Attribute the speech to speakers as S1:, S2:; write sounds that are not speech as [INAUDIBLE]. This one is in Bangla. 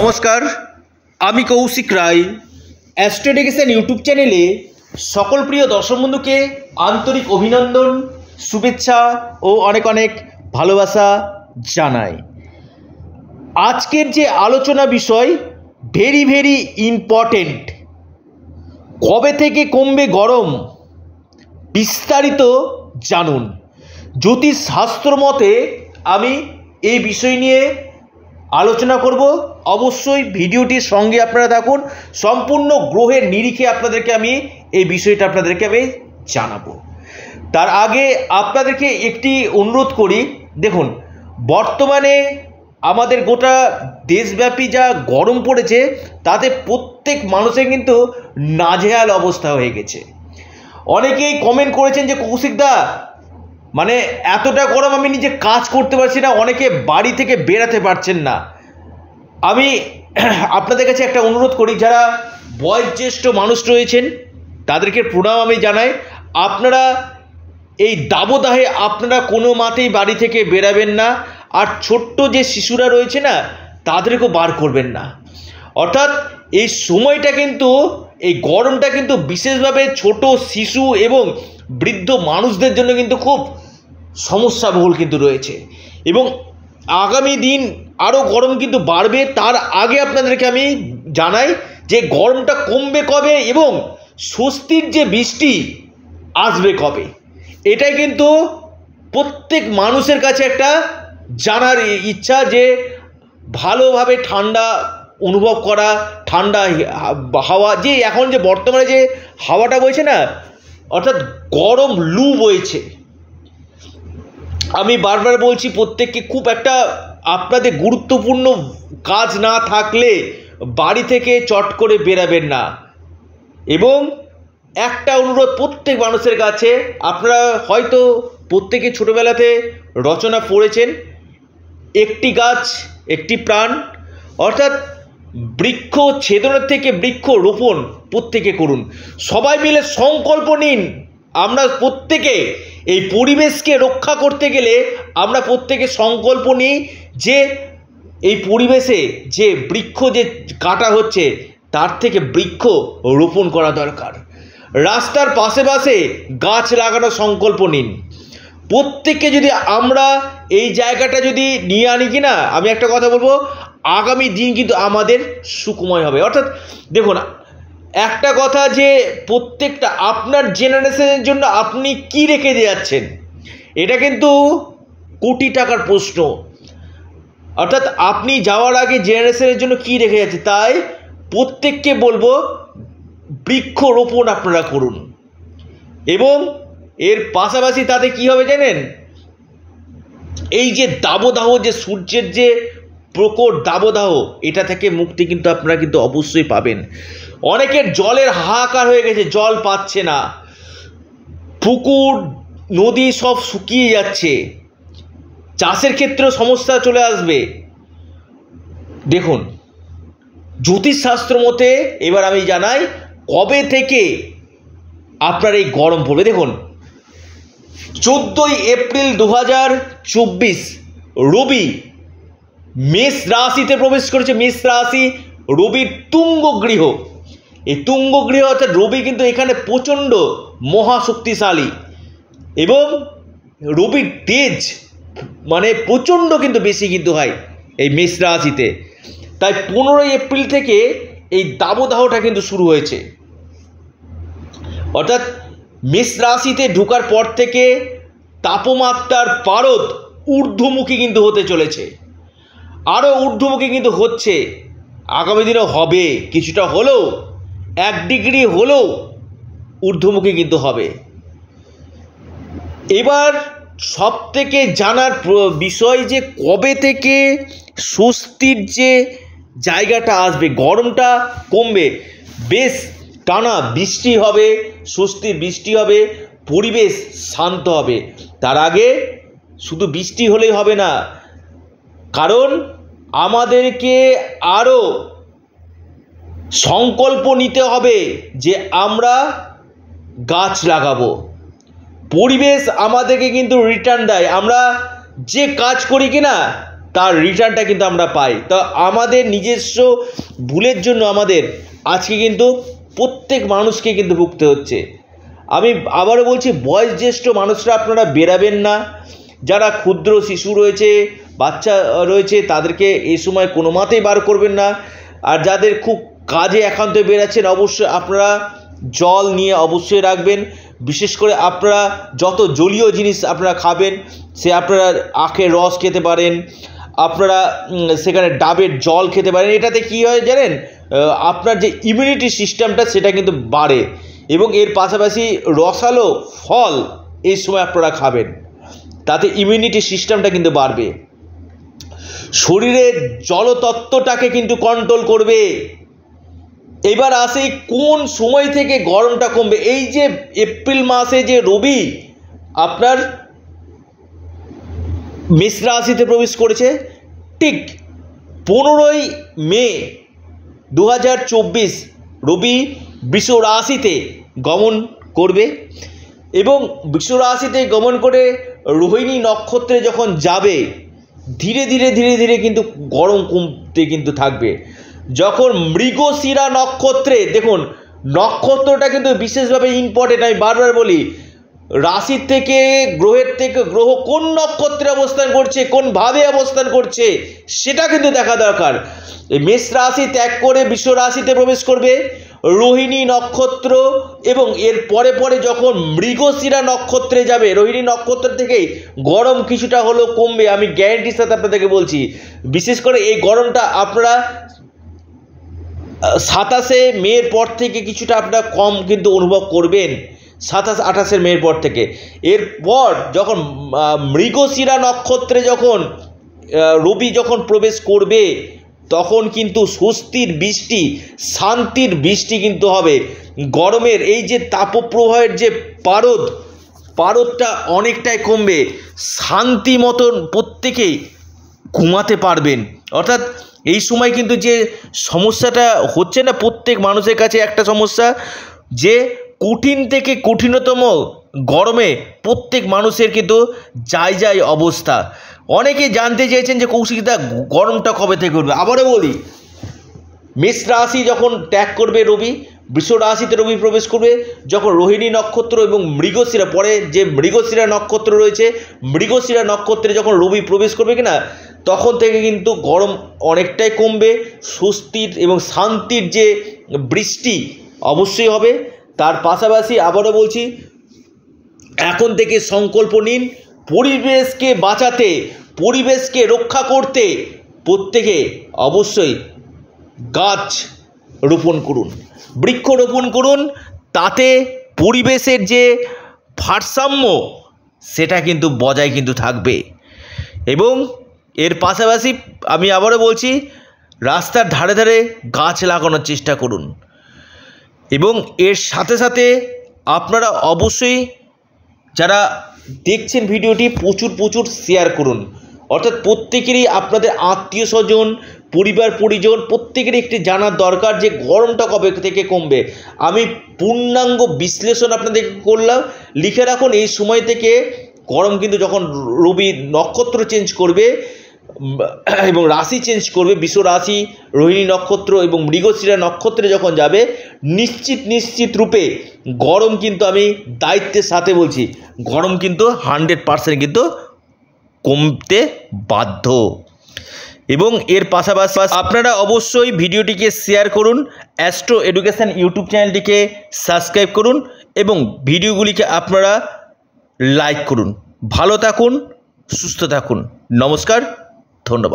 S1: নমস্কার আমি কৌশিক রায় অ্যাস্ট্রোডেকেশন ইউটিউব চ্যানেলে সকল প্রিয় দর্শক বন্ধুকে আন্তরিক অভিনন্দন শুভেচ্ছা ও অনেক অনেক ভালোবাসা জানাই আজকের যে আলোচনা বিষয় ভেরি ভেরি ইম্পর্টেন্ট কবে থেকে কমবে গরম বিস্তারিত জানুন জ্যোতিষ শাস্ত্র মতে আমি এই বিষয় নিয়ে আলোচনা করব অবশ্যই ভিডিওটির সঙ্গে আপনারা থাকুন সম্পূর্ণ গ্রহের নিরিখে আপনাদেরকে আমি এই বিষয়টা আপনাদেরকে আমি জানাবো তার আগে আপনাদেরকে একটি অনুরোধ করি দেখুন বর্তমানে আমাদের গোটা দেশব্যাপী যা গরম পড়েছে তাতে প্রত্যেক মানুষের কিন্তু নাজেহাল অবস্থা হয়ে গেছে অনেকেই কমেন্ট করেছেন যে কৌশিকদা মানে এতটা গরম আমি নিজে কাজ করতে পারছি না অনেকে বাড়ি থেকে বেরাতে পারছেন না আমি [CLEARS THROAT] আপনাদের কাছে একটা অনুরোধ করি যারা বয়োজ্যেষ্ঠ মানুষ রয়েছেন তাদেরকে প্রণাম আমি জানাই আপনারা এই দাবদাহে আপনারা কোনো মাতেই বাড়ি থেকে বেরাবেন না আর ছোট্ট যে শিশুরা রয়েছে না তাদেরকেও বার করবেন না অর্থাৎ এই সময়টা কিন্তু এই গরমটা কিন্তু বিশেষভাবে ছোট শিশু এবং বৃদ্ধ মানুষদের জন্য কিন্তু খুব সমস্যাবহুল কিন্তু রয়েছে এবং আগামী দিন আরও গরম কিন্তু বাড়বে তার আগে আপনাদেরকে আমি জানাই যে গরমটা কমবে কবে এবং স্বস্তির যে বৃষ্টি আসবে কবে এটাই কিন্তু প্রত্যেক মানুষের কাছে একটা জানার ইচ্ছা যে ভালোভাবে ঠান্ডা অনুভব করা ঠান্ডা হাওয়া যে এখন যে বর্তমানে যে হাওয়াটা বইছে না অর্থাৎ গরম লু বইছে আমি বারবার বলছি প্রত্যেককে খুব একটা আপনাদের গুরুত্বপূর্ণ কাজ না থাকলে বাড়ি থেকে চট করে বেরাবেন না এবং একটা অনুরোধ প্রত্যেক মানুষের কাছে আপনারা হয়তো প্রত্যেকে ছোটোবেলাতে রচনা পড়েছেন একটি গাছ একটি প্রাণ অর্থাৎ বৃক্ষ ছেদনের থেকে বৃক্ষ রোপণ প্রত্যেকে করুন সবাই মিলে সংকল্প নিন আমরা প্রত্যেকে এই পরিবেশকে রক্ষা করতে গেলে আমরা প্রত্যেকে সংকল্প নিই যে এই পরিবেশে যে বৃক্ষ যে কাটা হচ্ছে তার থেকে বৃক্ষ রোপণ করা দরকার রাস্তার পাশে পাশে গাছ লাগানোর সংকল্প নিন প্রত্যেককে যদি আমরা এই জায়গাটা যদি নিয়ে আনি কি না আমি একটা কথা বলবো আগামী দিন কিন্তু আমাদের সুকুময় হবে অর্থাৎ দেখুন একটা কথা যে প্রত্যেকটা আপনার জেনারেশনের জন্য আপনি কি রেখে যাচ্ছেন এটা কিন্তু কোটি টাকার প্রশ্ন অর্থাৎ আপনি যাওয়ার আগে জেনারেশনের জন্য কি রেখে যাচ্ছে তাই প্রত্যেককে বলবো বৃক্ষরোপণ আপনারা করুন এবং এর পাশাপাশি তাতে কি হবে জানেন এই যে দাবদাহ যে সূর্যের যে প্রকট দাবদাহ এটা থেকে মুক্তি কিন্তু আপনারা কিন্তু অবশ্যই পাবেন অনেকের জলের হাহাকার হয়ে গেছে জল পাচ্ছে না পুকুর নদী সব শুকিয়ে যাচ্ছে চাষের ক্ষেত্রেও সমস্যা চলে আসবে দেখুন জ্যোতিষশাস্ত্র মতে এবার আমি জানাই কবে থেকে আপনার এই গরম পড়বে দেখুন চোদ্দোই এপ্রিল দু চব্বিশ রবি মেষ রাশিতে প্রবেশ করেছে মেষ রাশি রবির তুঙ্গ গৃহ এই গৃহ অর্থাৎ রবি কিন্তু এখানে প্রচণ্ড মহাশক্তিশালী এবং রবির তেজ মানে প্রচণ্ড কিন্তু বেশি কিন্তু হয় এই মেষ রাশিতে তাই পনেরোই এপ্রিল থেকে এই দাবদাহটা কিন্তু শুরু হয়েছে অর্থাৎ মেষ রাশিতে ঢুকার পর থেকে তাপমাত্রার পারদ ঊর্ধ্বমুখী কিন্তু হতে চলেছে আরও ঊর্ধ্বমুখী কিন্তু হচ্ছে আগামী দিনে হবে কিছুটা হলেও এক ডিগ্রি হলেও ঊর্ধ্বমুখী কিন্তু হবে এবার সব থেকে জানার বিষয় যে কবে থেকে স্বস্তির যে জায়গাটা আসবে গরমটা কমবে বেশ টানা বৃষ্টি হবে স্বস্তি বৃষ্টি হবে পরিবেশ শান্ত হবে তার আগে শুধু বৃষ্টি হলেই হবে না কারণ আমাদেরকে আরও সংকল্প নিতে হবে যে আমরা গাছ লাগাবো পরিবেশ আমাদেরকে কিন্তু রিটার্ন দেয় আমরা যে কাজ করি কি না তার রিটার্নটা কিন্তু আমরা পাই তো আমাদের নিজস্ব ভুলের জন্য আমাদের আজকে কিন্তু প্রত্যেক মানুষকে কিন্তু ভুগতে হচ্ছে আমি আবারও বলছি বয়োজ্যেষ্ঠ মানুষরা আপনারা বেরাবেন না যারা ক্ষুদ্র শিশু রয়েছে বাচ্চা রয়েছে তাদেরকে এ সময় কোনো মতেই বার করবেন না আর যাদের খুব কাজে একান্ত বেরাচ্ছেন অবশ্যই আপনারা জল নিয়ে অবশ্যই রাখবেন বিশেষ করে আপনারা যত জলীয় জিনিস আপনারা খাবেন সে আপনারা আখের রস খেতে পারেন আপনারা সেখানে ডাবের জল খেতে পারেন এটাতে কি হয় জানেন আপনার যে ইমিউনিটি সিস্টেমটা সেটা কিন্তু বাড়ে এবং এর পাশাপাশি রসালো ফল এই সময় আপনারা খাবেন তাতে ইমিউনিটি সিস্টেমটা কিন্তু বাড়বে শরীরের জলতত্ত্বটাকে কিন্তু কন্ট্রোল করবে এবার আসে কোন সময় থেকে গরমটা কমবে এই যে এপ্রিল মাসে যে রবি আপনার মেষ রাশিতে প্রবেশ করেছে ঠিক পনেরোই মে দু রবি বিশ্ব রাশিতে গমন করবে এবং বিশ্ব রাশিতে গমন করে রোহিণী নক্ষত্রে যখন যাবে ধীরে ধীরে ধীরে ধীরে কিন্তু গরম কমতে কিন্তু থাকবে যখন মৃগশিরা নক্ষত্রে দেখুন নক্ষত্রটা কিন্তু বিশেষভাবে ইম্পর্টেন্ট আমি বারবার বলি রাশির থেকে গ্রহের থেকে গ্রহ কোন নক্ষত্রে অবস্থান করছে কোনভাবে অবস্থান করছে সেটা কিন্তু দেখা দরকার মেষ রাশি ত্যাগ করে বিশ্ব রাশিতে প্রবেশ করবে রোহিণী নক্ষত্র এবং এর পরে পরে যখন মৃগশিরা নক্ষত্রে যাবে রোহিণী নক্ষত্র থেকে গরম কিছুটা হলেও কমবে আমি গ্যারেন্টির সাথে আপনাদেরকে বলছি বিশেষ করে এই গরমটা আপনারা সাতাশে মেয়ের পর থেকে কিছুটা আপনার কম কিন্তু অনুভব করবেন সাতাশ আঠাশের মেয়ের পর থেকে এরপর যখন মৃগশিরা নক্ষত্রে যখন রবি যখন প্রবেশ করবে তখন কিন্তু স্বস্তির বৃষ্টি শান্তির বৃষ্টি কিন্তু হবে গরমের এই যে তাপপ্রবাহের যে পারদ পারদটা অনেকটাই কমবে শান্তি মতন প্রত্যেকেই ঘুমাতে পারবেন অর্থাৎ এই সময় কিন্তু যে সমস্যাটা হচ্ছে না প্রত্যেক মানুষের কাছে একটা সমস্যা যে কঠিন থেকে কঠিনতম গরমে প্রত্যেক মানুষের কিন্তু যাই যাই অবস্থা অনেকে জানতে চেয়েছেন যে কৌশিকদা গরমটা কবে থেকে উঠবে আবারও বলি মেষ রাশি যখন ত্যাগ করবে রবি বৃষ রাশিতে রবি প্রবেশ করবে যখন রোহিণী নক্ষত্র এবং মৃগশিরা পরে যে মৃগশিরা নক্ষত্র রয়েছে মৃগশিরা নক্ষত্রে যখন রবি প্রবেশ করবে কিনা তখন থেকে কিন্তু গরম অনেকটাই কমবে স্বস্তির এবং শান্তির যে বৃষ্টি অবশ্যই হবে তার পাশাপাশি আবারও বলছি এখন থেকে সংকল্প নিন পরিবেশকে বাঁচাতে পরিবেশকে রক্ষা করতে প্রত্যেকে অবশ্যই গাছ রোপণ করুন বৃক্ষ রোপণ করুন তাতে পরিবেশের যে ভারসাম্য সেটা কিন্তু বজায় কিন্তু থাকবে এবং এর পাশাপাশি আমি আবারও বলছি রাস্তার ধারে ধারে গাছ লাগানোর চেষ্টা করুন এবং এর সাথে সাথে আপনারা অবশ্যই যারা দেখছেন ভিডিওটি প্রচুর প্রচুর শেয়ার করুন অর্থাৎ প্রত্যেকেরই আপনাদের আত্মীয় স্বজন পরিবার পরিজন প্রত্যেকেরই একটি জানার দরকার যে গরমটা কবে থেকে কমবে আমি পূর্ণাঙ্গ বিশ্লেষণ আপনাদের করলাম লিখে রাখুন এই সময় থেকে গরম কিন্তু যখন রবি নক্ষত্র চেঞ্জ করবে এবং রাশি চেঞ্জ করবে বিশ্ব রাশি রোহিণী নক্ষত্র এবং মৃগশিরা নক্ষত্রে যখন যাবে নিশ্চিত নিশ্চিত রূপে গরম কিন্তু আমি দায়িত্বের সাথে বলছি গরম কিন্তু হান্ড্রেড পারসেন্ট কিন্তু কমতে বাধ্য এবং এর পাশাপাশি আপনারা অবশ্যই ভিডিওটিকে শেয়ার করুন অ্যাস্ট্রো এডুকেশান ইউটিউব চ্যানেলটিকে সাবস্ক্রাইব করুন এবং ভিডিওগুলিকে আপনারা লাইক করুন ভালো থাকুন সুস্থ থাকুন নমস্কার thôn đập